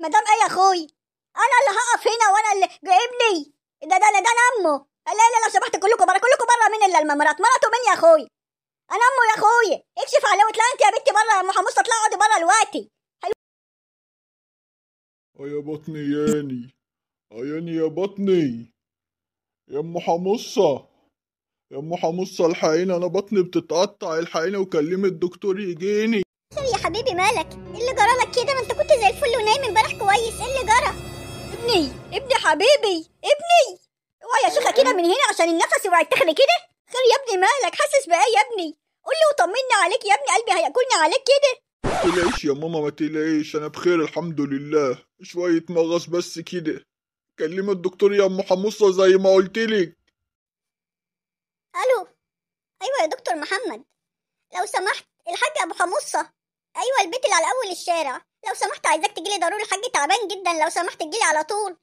ما دام ايه يا اخويا انا اللي هقف هنا وانا اللي جايبني ده ده ده, ده انا امه لا لا لو سمحت كلكم بره كلكم بره مين الا الممرات مراته مين يا اخويا انا امه يا اخويا اكشف عليه واطلع انت يا بنتي بره يا ام حمصه اطلعي اقعدي بره دلوقتي يا بطني ياني ياني يا بطني يا ام حمصه يا ام حمصه الحقيني انا بطني بتتقطع الحقيني وكلمي الدكتور يجيني حبيبي مالك ايه اللي جرالك كده ما انت كنت زي الفل ونايم امبارح كويس ايه اللي جرى ابني ابني حبيبي ابني اوعى يا شيخه إيه؟ كده من هنا عشان النفس اوعى تخلي كده خير يا ابني مالك حاسس بايه يا ابني قول لي وطمني عليك يا ابني قلبي هياكلني عليك كده ما تقلقيش يا ماما ما تقلقيش انا بخير الحمد لله شويه مغص بس كده كلمي الدكتور يا ام حموصه زي ما قلت لك الو ايوه يا دكتور محمد لو سمحت الحاج ابو حموصه ايوه البيت اللي على اول الشارع لو سمحت عايزاك تجيلي ضروري حاجة تعبان جدا لو سمحت تجيلي على طول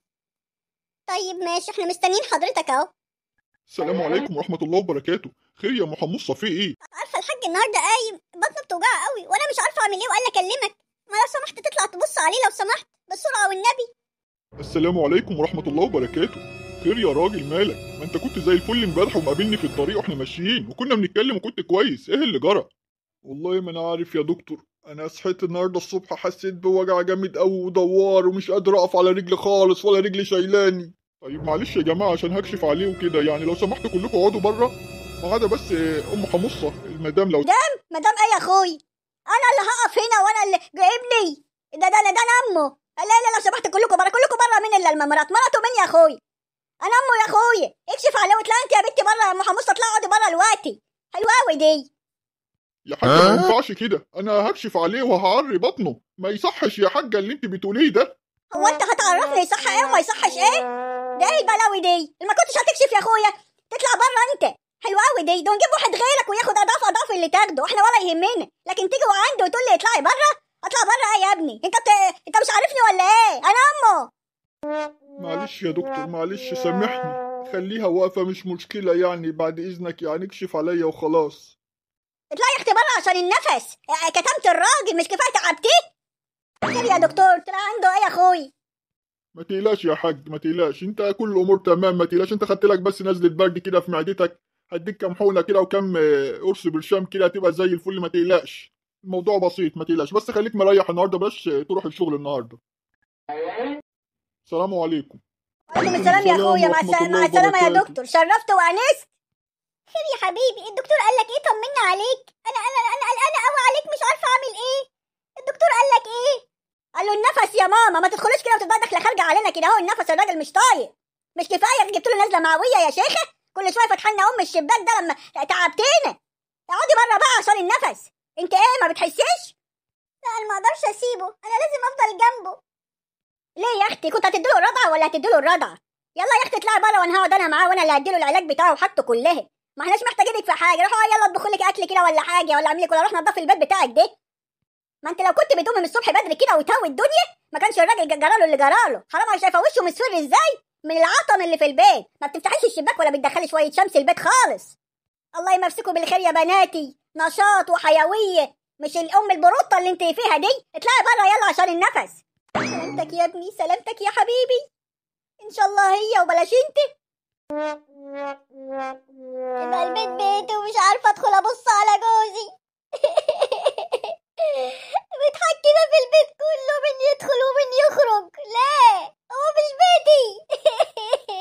طيب ماشي احنا مستنيين حضرتك اهو السلام عليكم ورحمة الله وبركاته خير يا محمصة في ايه عارفة الحاج النهاردة قايم بطنه بتوجع قوي وانا مش عارفة اعمل ايه وقال اكلمك ما لو سمحت تطلع تبص عليه لو سمحت بسرعة والنبي السلام عليكم ورحمة الله وبركاته خير يا راجل مالك ما انت كنت زي الفل امبارح ومقابلني في الطريق واحنا ماشيين وكنا بنتكلم وكنت كويس ايه اللي جرى والله ما انا عارف يا دكتور انا صحيت النهارده الصبح حسيت بوجع جامد قوي ودوار ومش قادر اقف على رجلي خالص ولا رجلي شايلاني طيب معلش يا جماعه عشان هكشف عليه وكده يعني لو سمحتوا كلكم اقعدوا بره ما عدا بس ام حمصه المدام لو مدام مدام ايه يا اخوي انا اللي هقف هنا وانا اللي جايبني ده ده ده ده انا امه لا لا لو سمحت كلكم بره كلكم بره مين اللي المرات مراته مين يا اخوي انا امه يا اخوي اكشف عليه وطلع انت يا بنتي بره يا ام حمصه اطلعي اقعدي بره دلوقتي حلوه قوي دي يا حاجه ما ينفعش كده انا هكشف عليه وهعري بطنه ما يصحش يا حاجه اللي انت بتقوليه ده هو انت هتعرفني يصح ايه وما يصحش ايه ده ايه البلاوي دي ما كنتش هتكشف يا اخويا تطلع بره انت حلوه قوي دي ده نجيب واحد غيرك وياخد اضعاف اضعاف اللي تاخده احنا ولا يهمنا لكن تيجي وعنده وتقول لي اطلعي بره اطلع بره ايه يا ابني انت بت... انت مش عارفني ولا ايه انا امه معلش يا دكتور معلش سامحني خليها واقفه مش مشكله يعني بعد اذنك يعني اكشف عليا وخلاص اطلعي اختبار عشان النفس آه، كتمت الراجل مش كفايه تعبتيه خير طيب يا دكتور طلع عنده ايه يا اخوي ما تقلقش يا حاج ما تقلقش انت كل الامور تمام ما تقلقش انت خدت لك بس نزله برد كده في معدتك هديك كام حقنه كده وكام آه، قرص برشام كده هتبقى زي الفل ما تقلقش الموضوع بسيط ما تقلقش بس خليك مريح النهارده بس آه، تروح الشغل النهارده السلام عليكم وعليكم السلام يا اخويا مع السلامه يا دكتور شرفت وانست خير يا حبيبي الدكتور قال لك ايه طمنا عليك انا انا انا قلقانه قوي عليك مش عارفه اعمل ايه الدكتور قال لك ايه قال له النفس يا ماما ما تدخلوش كده وتبقى داخله خارجه علينا كده اهو النفس الراجل مش طايق مش كفايه جبت له نزله معويه يا شيخه كل شويه فاتحه لنا ام الشباك ده لما تعبتنا اقعدي بره بقى عشان النفس انت ايه ما بتحسيش لا انا ما اقدرش اسيبه انا لازم افضل جنبه ليه يا اختي كنت هتديله الرضعه ولا هتديله الرضعه يلا يا اختي اطلعي بره وانا هقعد انا معاه وانا اللي هديله العلاج بتاعه وحاجته كلها ما احناش محتاجينك في حاجه روح يلا اطبخ لك اكل كده ولا حاجه ولا اعمل لك ولا روح نضفي البيت بتاعك ده ما انت لو كنت بتقوم من الصبح بدري كده وتهوي الدنيا ما كانش الراجل جراله اللي جراله حرام انا شايفه وشه مسور ازاي من العطم اللي في البيت ما بتفتحيش الشباك ولا بتدخلي شويه شمس البيت خالص الله يمسكوا بالخير يا بناتي نشاط وحيويه مش الام البروطه اللي انت فيها دي اطلعي بره يلا عشان النفس سلامتك يا ابني سلامتك يا حبيبي ان شاء الله هي وبلاش انت ادخل ابص على جوزي متحكمه في البيت كله من يدخل ومن يخرج لا هو مش بيتي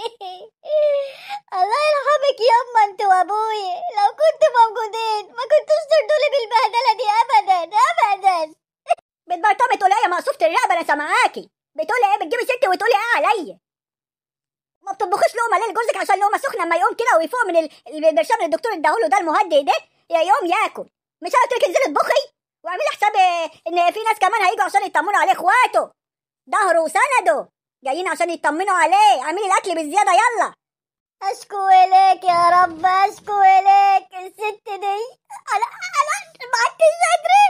الله يرحمك يما انت وابويا لو كنت موجودين ما كنتوش لي بالبهدله دي ابدا ابدا بتبرطمي تقولي ايه مقصوفه الرقبه انا سامعاكي بتقولي ايه بتجيبي ستي وتقولي ايه عليا ما بتطبخيش لقمه ليه لجوزك عشان لقمه سخنه اما يقوم كده ويفوق من البرشام اللي الدكتور اداهوله ده المهدئ ده يا يقوم ياكل مش انا قلت لك انزلي اطبخي إيه؟ واعملي حساب آه، ان في ناس كمان هيجوا عشان يطمنوا عليه اخواته ظهره وسنده جايين عشان يطمنوا عليه اعملي الاكل بالزياده يلا اشكو اليك يا رب اشكو اليك الست دي انا انا معاكي ازاي